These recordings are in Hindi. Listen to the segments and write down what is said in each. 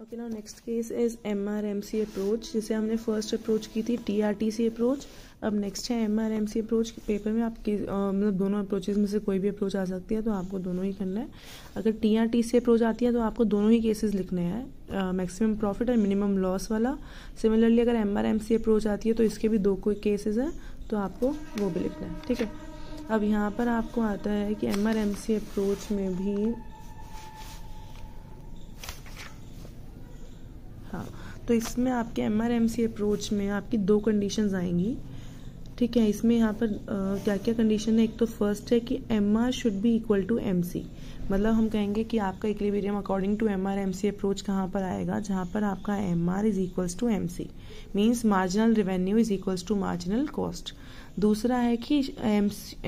okay now next case is MRMC approach जिसे हमने फर्स्ट अप्रोच की थी टीआरटीसी अप्रोच अब नेक्स्ट है एमआरएमसी अप्रोच पेपर में आपकी मतलब दोनों अप्रोचेज में से कोई भी अप्रोच आ सकती है तो आपको दोनों ही करना है अगर टीआरटीसी अप्रोच आती है तो आपको दोनों ही केसेस लिखने हैं मैक्सिमम प्रॉफिट और मिनिमम लॉस वाला सिमिलरली अगर एमआरएमसी अप्रोच आती है तो इसके भी दो कोई केसेज हैं तो आपको वो भी लिखना है ठीक है अब यहाँ पर आपको आता है कि सी अप्रोच में भी तो इसमें आपके M R M C approach में आपकी दो कंडीशन आएंगी ठीक है इसमें यहाँ पर आ, क्या क्या कंडीशन है एक तो फर्स्ट है कि M R should be equal to M C मतलब हम कहेंगे कि आपका equilibrium according to M R M C approach कहाँ पर आएगा जहाँ पर आपका M R is equal to M C means marginal revenue is equal to marginal cost दूसरा है कि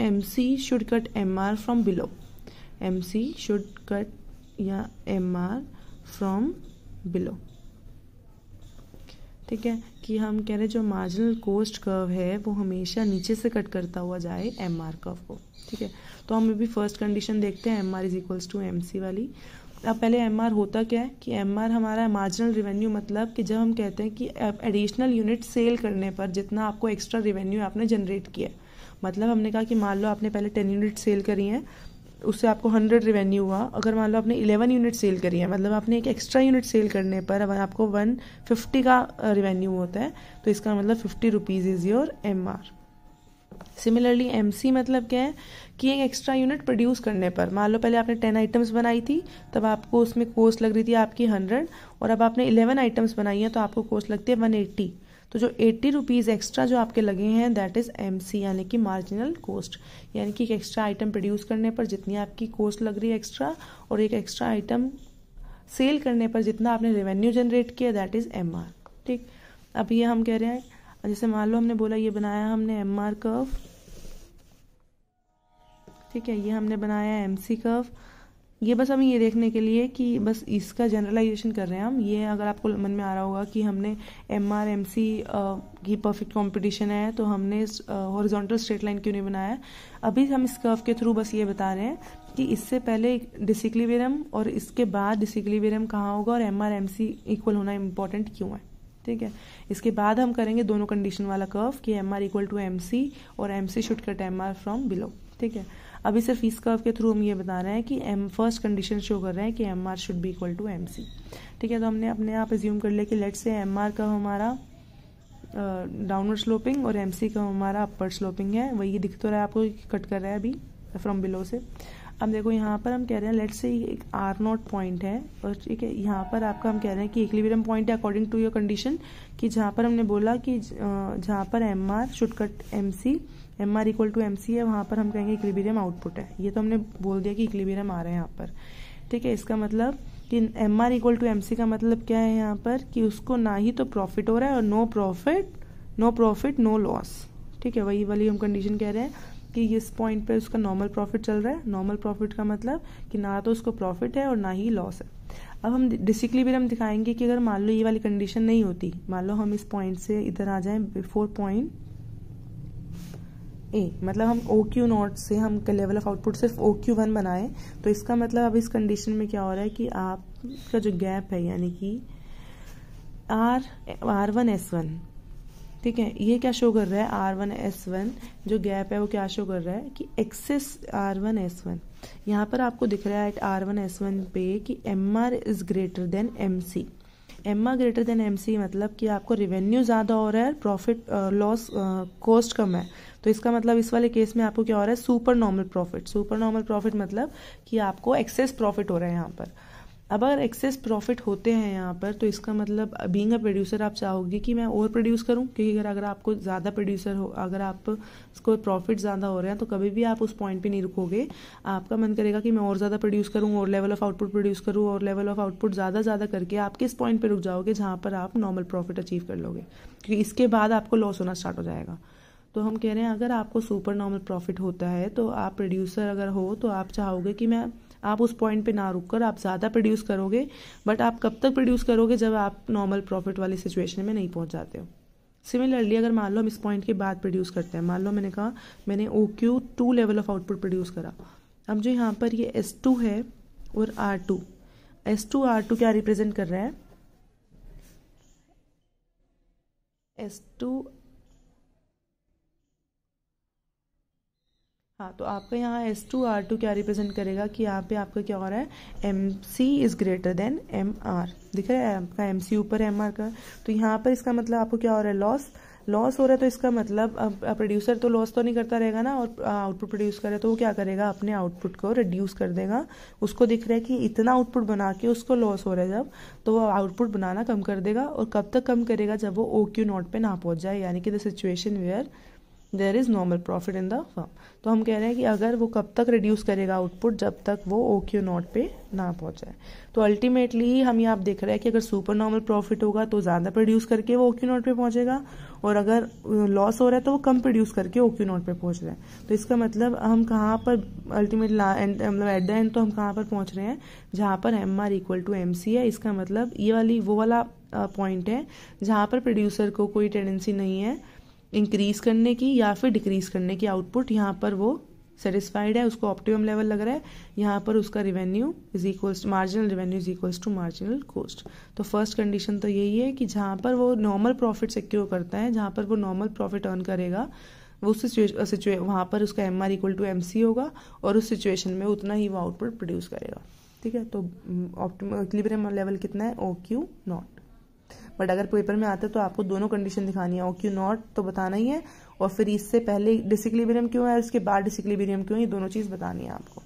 M C should cut M R from below M C should cut या एम आर फ्रॉम बिलो ठीक है कि हम कह रहे जो मार्जिनल कोस्ट कर्व है वो हमेशा नीचे से कट करता हुआ जाए एम आर कर्व को ठीक है तो हम अभी फर्स्ट कंडीशन देखते हैं M R is equals to M C वाली अब पहले एम आर होता क्या है कि एम आर हमारा मार्जिनल रिवेन्यू मतलब कि जब हम कहते हैं कि एडिशनल यूनिट सेल करने पर जितना आपको एक्स्ट्रा रिवेन्यू आपने जनरेट किया मतलब हमने कहा कि मान लो आपने पहले टेन यूनिट सेल करी हैं उससे आपको हंड्रेड रिवेन्यू हुआ अगर मान लो आपने इलेवन यूनिट सेल करी है मतलब आपने एक एक्स्ट्रा यूनिट सेल करने पर अगर आपको वन फिफ्टी का रिवेन्यू होता है तो इसका मतलब fifty rupees is your M R similarly M C मतलब क्या है कि एक एक्स्ट्रा यूनिट प्रोड्यूस करने पर मान लो पहले आपने टेन आइटम्स बनाई थी तब आपको उसमें कोस्ट लग रही थी आपकी हंड्रेड और अब आपने इलेवन आइटम्स बनाई हैं तो आपको कोस्ट लगती है वन एट्टी तो जो एट्टी रुपीज़ एक्स्ट्रा जो आपके लगे हैं दैट इज़ एम यानी कि मार्जिनल कॉस्ट यानी कि एक एक्स्ट्रा आइटम प्रोड्यूस करने पर जितनी आपकी कॉस्ट लग रही है एक्स्ट्रा और एक एक्स्ट्रा आइटम सेल करने पर जितना आपने रेवेन्यू जनरेट किया दैट इज़ एम ठीक अब ये हम कह रहे हैं जैसे मान लो हमने बोला ये बनाया हमने एम आर कर्व ठीक है ये हमने बनाया एम सी कर्व ये बस हमें ये देखने के लिए कि बस इसका जनरलाइजेशन कर रहे हैं हम ये अगर आपको मन में आ रहा होगा कि हमने एम आर एम सी की परफेक्ट कंपटीशन है तो हमने हॉरिजॉन्टल स्ट्रेट लाइन क्यों नहीं बनाया अभी हम इस कर्व के थ्रू बस ये बता रहे हैं कि इससे पहले डिसिक्लीवेरम और इसके बाद डिसिक्लीवेरम कहाँ होगा और M R M C equal होना इम्पोर्टेंट क्यों है ठीक है इसके बाद हम करेंगे दोनों कंडीशन वाला कर्व कि M R equal to M C और M C should cut M R from below ठीक है अभी सिर्फ इस कर्व के थ्रू हम ये बता रहे हैं कि एम फर्स्ट कंडीशन शो कर रहे हैं कि M R should be equal to M C ठीक है तो हमने अपने आप एज्यूम कर लिया कि लेट से एम आर का हमारा डाउनवर्ड स्लोपिंग और एम सी का हमारा अपर स्लोपिंग है वही दिख तो रहा है आपको कट कर रहा है अभी फ्रॉम बिलो से अब देखो यहाँ पर हम कह रहे हैं लेट से एक आर नॉट पॉइंट है और ठीक है यहाँ पर आपका हम कह रहे हैं कि इक्लिबीरियम पॉइंट है अकॉर्डिंग टू योर कंडीशन कि जहाँ पर हमने बोला कि जहाँ पर M R should cut M C M R equal to M C है वहाँ पर हम कहेंगे इक्लिबीरियम आउटपुट है ये तो हमने बोल दिया कि इक्लिबेरियम आ रहा है यहाँ पर ठीक है इसका मतलब कि M R equal to M C का मतलब क्या है यहाँ पर कि उसको ना ही तो प्रॉफिट हो रहा है और no profit no profit no loss ठीक है वही वाली हम कंडीशन कह रहे हैं कि इस पॉइंट पे उसका नॉर्मल प्रॉफिट चल रहा है नॉर्मल प्रॉफिट का मतलब कि ना तो उसको प्रॉफिट है और ना ही लॉस है अब हम डिसिकली भी हम दिखाएंगे कि अगर मान लो ये वाली कंडीशन नहीं होती मान लो हम इस पॉइंट से इधर आ जाएं बिफोर पॉइंट ए मतलब हम ओ क्यू नॉट से हम लेवल ऑफ आउटपुट सिर्फ ओ क्यू वन बनाएं तो इसका मतलब अब इस कंडीशन में क्या हो रहा है कि आपका जो गैप है यानी कि R R one S one ठीक है ये क्या शो कर रहा है आर वन एस वन जो गैप है वो क्या शो कर रहा है कि excess R one S one यहाँ पर आपको दिख रहा है at R one S one पे कि M R is greater than M C एम्मा ग्रेटर देन एम मतलब कि आपको रिवेन्यू ज़्यादा हो रहा है प्रॉफिट लॉस कॉस्ट कम है तो इसका मतलब इस वाले केस में आपको क्या हो रहा है super normal profit super normal profit मतलब कि आपको एक्सेस प्रॉफिट हो रहा है यहाँ पर अब अगर एक्सेस प्रॉफिट होते हैं यहाँ पर तो इसका मतलब बींग अ प्रोड्यूसर आप चाहोगे कि मैं ओवर प्रोड्यूस करूँ क्योंकि अगर अगर आपको ज़्यादा प्रोड्यूसर हो अगर आप इसको प्रॉफिट ज़्यादा हो रहे हैं तो कभी भी आप उस पॉइंट पे नहीं रुकोगे आपका मन करेगा कि मैं और ज़्यादा प्रोड्यूस करूँ और लेवल ऑफ आउटपुट प्रोड्यूस करूँ और लेवल ऑफ आउटपुट ज़्यादा ज़्यादा करके आप किस पॉइंट पर रुक जाओगे जहाँ पर आप नॉर्मल प्रॉफिट अचीव कर लोगे क्योंकि इसके बाद आपको लॉस होना स्टार्ट हो जाएगा तो हम कह रहे हैं अगर आपको सुपर नॉर्मल प्रॉफिट होता है तो आप प्रोड्यूसर अगर हो तो आप चाहोगे कि मैं आप उस पॉइंट पे ना रुक कर आप ज़्यादा प्रोड्यूस करोगे बट आप कब तक प्रोड्यूस करोगे जब आप नॉर्मल प्रॉफिट वाली सिचुएशन में नहीं पहुंच जाते हो सिमिलरली अगर मान लो हम इस पॉइंट के बाद प्रोड्यूस करते हैं मान लो मैंने कहा मैंने O Q two level of output produce करा अब जो यहाँ पर ये एस टू है और R two S two R two क्या रिप्रेजेंट कर रहा है एस टू हाँ तो आपका यहाँ एस टू आर टू क्या रिप्रेजेंट करेगा कि यहाँ पे आपका क्या हो रहा है M C is greater than M R दिख रहा है आपका एम सी ऊपर एम आर का तो यहाँ पर इसका मतलब आपको क्या हो रहा है लॉस लॉस हो रहा है तो इसका मतलब अब प्रोड्यूसर तो लॉस तो नहीं करता रहेगा ना और आउटपुट प्रोड्यूस करे तो वो क्या करेगा अपने आउटपुट को रिड्यूस कर देगा उसको दिख रहा है कि इतना आउटपुट बना के उसको लॉस हो रहा है जब तो वो आउटपुट बनाना कम कर देगा और कब तक कम करेगा जब वो ओ क्यू नॉट पे ना पहुंच जाए यानी कि the situation where there is normal profit in the firm तो हम कह रहे हैं कि अगर वो कब तक रिड्यूस करेगा आउटपुट जब तक वो ओ क्यू नॉट पे ना पहुंच तो अल्टीमेटली हम ये आप देख रहे हैं कि अगर सुपर नॉर्मल प्रॉफिट होगा तो ज़्यादा प्रोड्यूस करके वो ओ क्यू नॉट पे पहुंचेगा और अगर लॉस uh, हो रहा है तो वो कम प्रोड्यूस करके ओ क्यू नॉट पे पहुंच रहा है तो इसका मतलब हम कहाँ पर अल्टीमेट मतलब एट द एंड तो हम कहाँ पर पहुंच रहे हैं जहाँ पर M R equal to M C है इसका मतलब ये वाली वो वाला पॉइंट uh, है जहाँ पर प्रोड्यूसर को कोई टेंडेंसी नहीं है इंक्रीज करने की या फिर डिक्रीज करने की आउटपुट यहाँ पर वो सेटिस्फाइड है उसको ऑप्टिमम लेवल लग रहा है यहाँ पर उसका revenue is equals to marginal revenue is equals to marginal cost तो फर्स्ट कंडीशन तो यही है कि जहाँ पर वो नॉर्मल प्रॉफिट सिक्योर करता है जहाँ पर वो नॉर्मल प्रॉफिट अर्न करेगा वो उस सिचुएशन वहाँ पर उसका M R equal to M C होगा और उस सिचुएशन में उतना ही वो आउटपुट प्रोड्यूस करेगा ठीक है तो ऑप्टिमम mm, लेवल कितना है ओ क्यू नॉट बट अगर पेपर में आता है तो आपको दोनों कंडीशन दिखानी है ओक्यू क्यू नॉट तो बताना ही है और फिर इससे पहले डिसिक्लिबेरियम क्यों है और बाद डिसिक्लिबेरियम क्यों ये दोनों चीज़ बतानी है आपको